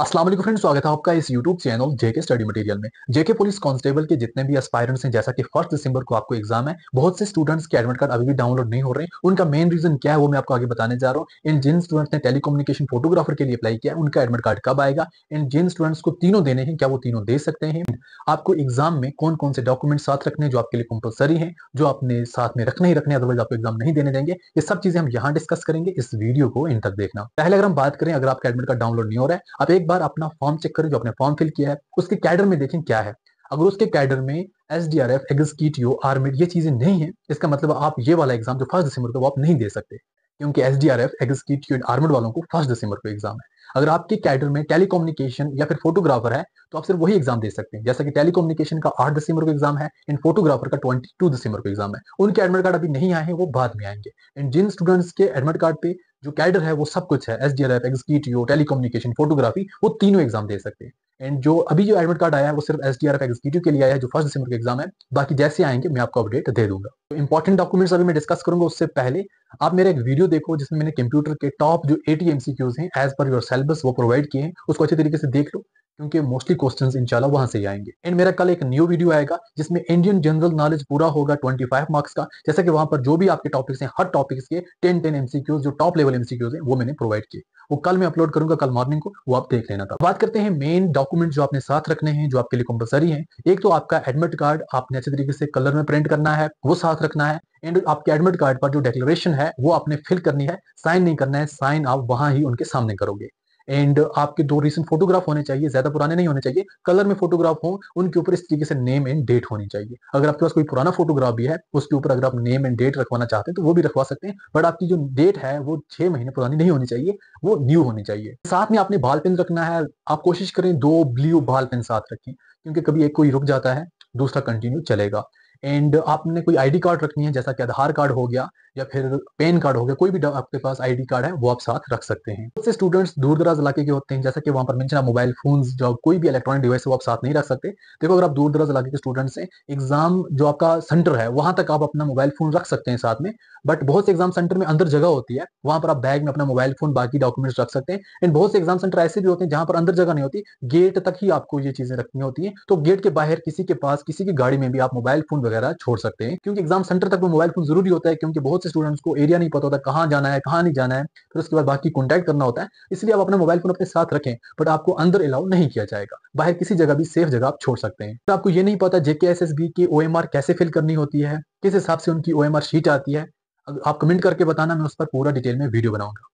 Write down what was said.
Aslam friend स्वागत है आपका इस YouTube channel JK study material में जेके पुलिस कांस्टेबल के जितने भी एस्पायरेंट्स हैं जैसा कि फर्स्ट दिसंबर को आपको एग्जाम है बहुत से स्टूडेंट्स के एडमिट कार्ड अभी भी डाउनलोड नहीं हो रहे हैं उनका मेन रीजन क्या है वो मैं आपको आगे बताने जा रहा हूँ इन जिन स्टूडेंट्स ने टेलीकम्युनिकेशन फोटोग्राफर के लिए अप्लाई किया उनका एडमिट कार्ड कब आएगा इन जिन स्टूडेंट्स को तीनों देने हैं क्या वो तीनों दे सकते हैं आपको एग्जाम में कौन कौन से डॉक्यूमेंट साथ रखने जो आपके लिए कंपलसरी है जो आपने साथ में रखने ही रखने अदरवाइज आपको एग्जाम नहीं देने देंगे ये सब चीजें हम यहाँ डिस्कस करेंगे इस वीडियो को इन तक देखना पहले अगर हम बात करें अगर आपका एडमिट कार्ड डाउनलोड नहीं हो रहा है आप एक बार अपना फॉर्म चेक करें जो आपने फॉर्म फिल किया है उसके कैडर में देखें क्या है अगर उसके कैडर में S D R F executive armed ये चीजें नहीं है इसका मतलब आप ये वाला एग्जाम जो फर्स्ट दिसंबर को आप नहीं दे सकते क्योंकि S D R F executive armed वालों को फर्स्ट दिसंबर को एग्जाम है अगर आपके कैडर में टेलीकोम्युनिकेशन या फिर फोटोग्राफर है तो आप सिर्फ वही एग्जाम दे सकते हैं जैसा कि टेलीकोम्युनिकेशन का आठ दिसंबर को एग्जाम है एंड फोटोग्राफर का ट्वेंटी टू दिसंबर को एग्जाम है उनके एडमिट कार्ड अभी नहीं आए हैं वो बाद में आएंगे एंड जिन स्टूडेंट्स के एडमिट कार्ड पे जो कैडर है वो सब कुछ है S D R F executive telecommunication photography वो तीनों एग्जाम दे सकते हैं एंड जो अभी जो एडमिट कार्ड आया है वो सिर्फ S D R F executive के लिए आया है जो फर्स्ट दिसंबर का एग्जाम है बाकी जैसे आएंगे मैं आपको अपडेट दे दूंगा तो इंपॉर्टेंट डॉक्यूमेंट्स अभी मैं डिस्कस करूंगा उससे पहले आप मेरा एक वीडियो देखो जिसमें मैंने कंप्यूटर के टॉप जो एटी एमसीक्यूज हैं एज पर योर सिलेबस वो प्रोवाइड किए हैं उसको अच्छे तरीके से देख लो क्योंकि मोस्टली क्वेश्चंस इंशाल्लाह वहां से ही आएंगे एंड मेरा कल एक न्यू वीडियो आएगा जिसमें इंडियन जनरल नॉलेज पूरा होगा 25 मार्क्स का जैसा कि वहां पर जो भी आपके टॉपिक्स हैं हर टॉपिक्स के 10 10 एमसीक्यूज जो टॉप लेवल एमसीक्यूज हैं वो मैंने प्रोवाइड किए वो कल मैं अपलोड करूंगा कल मॉर्निंग को वो आप देख लेना था बात करते हैं मेन डॉक्यूमेंट जो आपने साथ रखने हैं जो आपके लिए कंपलसरी है एक तो आपका एडमिट कार्ड आपने अच्छे तरीके से कलर में प्रिंट करना है वो साथ रखना है एंड आपके एडमिट कार्ड पर जो डेक्लेरेशन है वो आपने फिल करनी है साइन नहीं करना है साइन आप वहां ही उनके सामने करोगे एंड आपके दो रीसेंट फोटोग्राफ होने चाहिए ज्यादा पुराने नहीं होने चाहिए कलर में फोटोग्राफ हो उनके ऊपर इस तरीके से नेम एंड डेट होनी चाहिए अगर आपके पास कोई पुराना फोटोग्राफ भी है उसके ऊपर अगर आप नेम एंड डेट रखवाना चाहते हैं तो वो भी रखवा सकते हैं बट आपकी जो डेट है वो छह महीने पुरानी नहीं होनी चाहिए वो न्यू होनी चाहिए साथ में आपने बाल पेन रखना है आप कोशिश करें दो ब्लू बाल पेन साथ रखें क्योंकि कभी एक कोई रुक जाता है दूसरा कंटिन्यू चलेगा एंड आपने कोई आईडी कार्ड रखनी है जैसा कि आधार कार्ड हो गया या फिर पेन कार्ड हो गया कोई भी आपके पास आईडी कार्ड है वो आप साथ रख सकते हैं बहुत से स्टूडेंट्स दूर दराज इलाके के होते हैं जैसा कि वहां पर मैं मोबाइल फोन जो कोई भी इलेक्ट्रॉनिक डिवाइस वो आप साथ नहीं रख सकते देखो अगर आप दूर दराज इलाके के स्टूडेंट्स हैं एग्जाम जो आपका सेंटर है वहां तक आप अपना मोबाइल फोन रख सकते हैं साथ में बट बहुत से एग्जाम सेंटर में अंदर जगह होती है वहां पर आप बैग में अपना मोबाइल फोन बाकी डॉक्यूमेंट्स रख सकते हैं एंड बहुत से एग्जाम सेंटर ऐसे भी होते हैं जहां पर अंदर जगह नहीं होती गेट तक ही आपको ये चीजें रखनी होती है तो गेट के बाहर किसी के पास किसी की गाड़ी में भी आप मोबाइल फोन वगैरह छोड़ सकते हैं क्योंकि एग्जाम सेंटर तक वो मोबाइल फोन जरूरी होता है क्योंकि बहुत से स्टूडेंट्स को एरिया नहीं पता होता कहाँ जाना है कहाँ नहीं जाना है फिर उसके बाद बाकी कॉन्टैक्ट करना होता है इसलिए आप अपना मोबाइल फोन अपने साथ रखें बट आपको अंदर अलाउ नहीं किया जाएगा बाहर किसी जगह भी सेफ जगह आप छोड़ सकते हैं तो आपको ये नहीं पता जेके एस एस बी की ओ एम आर कैसे फिल करनी होती है किस हिसाब से उनकी ओ एम आर शीट आती है आप कमेंट करके बताना मैं उस पर पूरा डिटेल में वीडियो बनाऊंगा